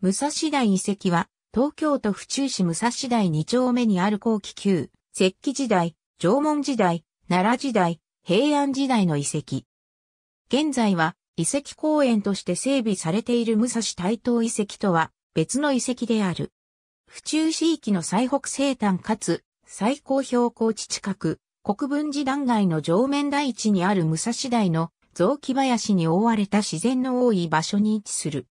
武蔵台遺跡は、東京都府中市武蔵台2丁目にある後期旧、石器時代、縄文時代、奈良時代、平安時代の遺跡。現在は、遺跡公園として整備されている武蔵台東遺跡とは別の遺跡である。府中市域の最北西端かつ最高標高地近く、国分寺断崖の上面台地にある武蔵台の雑木林に覆われた自然の多い場所に位置する。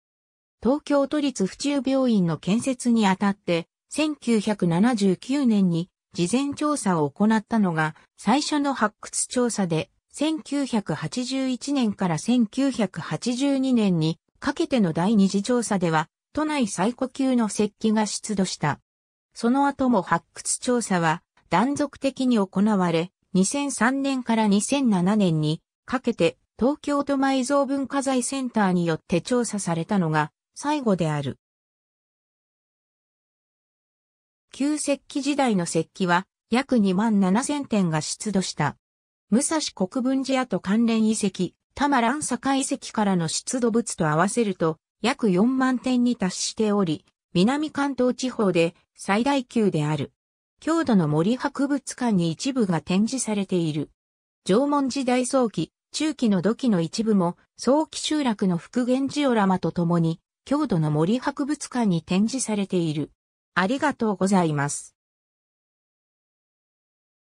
東京都立府中病院の建設にあたって、1979年に事前調査を行ったのが最初の発掘調査で、1981年から1982年にかけての第二次調査では、都内最古級の石器が出土した。その後も発掘調査は断続的に行われ、2003年から2007年にかけて東京都埋蔵文化財センターによって調査されたのが最後である。旧石器時代の石器は約2万7千点が出土した。武蔵国分寺跡関連遺跡、多摩蘭坂遺跡からの出土物と合わせると約4万点に達しており、南関東地方で最大級である。郷土の森博物館に一部が展示されている。縄文時代早期、中期の土器の一部も早期集落の復元ジオラマと共に郷土の森博物館に展示されている。ありがとうございます。